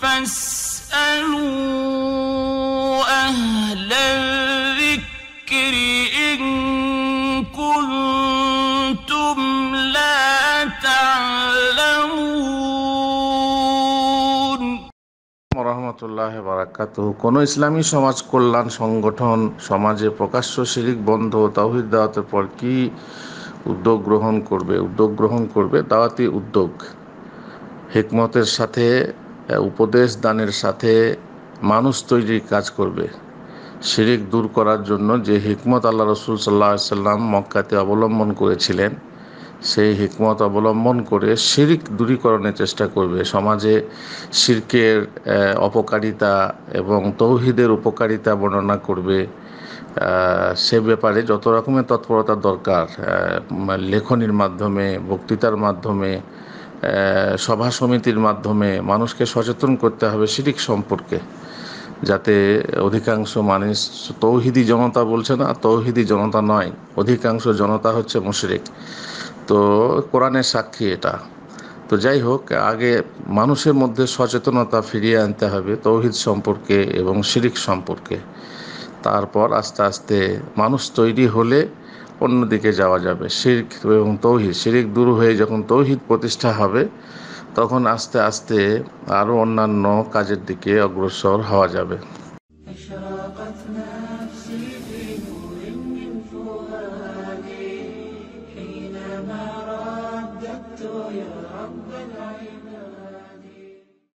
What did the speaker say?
فاسألوا রহমতুল্লাহ বারাকাত কোনো ইসলামী সমাজ কল্যাণ সংগঠন সমাজে প্রকাশ্য শিরিক বন্ধ তাহিদ দাওয়াতের পর কি উদ্যোগ গ্রহণ করবে উদ্যোগ গ্রহণ করবে দাওয়াতি উদ্যোগ হেকমতের সাথে উপদেশ দানের সাথে মানুষ তৈরির কাজ করবে শিরিক দূর করার জন্য যে হিকমত আল্লাহ রসুল সাল্লাহ সাল্লাম মক্কাতে অবলম্বন করেছিলেন সেই হিকমত অবলম্বন করে শিরিক দূরীকরণের চেষ্টা করবে সমাজে শিরকের অপকারিতা এবং তৌহিদের উপকারিতা বর্ণনা করবে সে ব্যাপারে যত রকমের তৎপরতা দরকার লেখনির মাধ্যমে বক্তৃতার মাধ্যমে সভা সমিতির মাধ্যমে মানুষকে সচেতন করতে হবে শিরিক সম্পর্কে যাতে অধিকাংশ মানুষ তৌহিদি জনতা বলছে না তৌহিদি জনতা নয় অধিকাংশ জনতা হচ্ছে মুশরিক তো কোরআনের সাক্ষী এটা তো যাই হোক আগে মানুষের মধ্যে সচেতনতা ফিরিয়ে আনতে হবে তৌহিদ সম্পর্কে এবং শিরিক সম্পর্কে তারপর আস্তে আস্তে মানুষ তৈরি হলে অন্যদিকে যাওয়া যাবে শির্ক এবং তৌহিদ শিরিক দূর হয়ে যখন তৌহিদ প্রতিষ্ঠা হবে তখন আস্তে আস্তে আরও অন্যান্য কাজের দিকে অগ্রসর হওয়া যাবে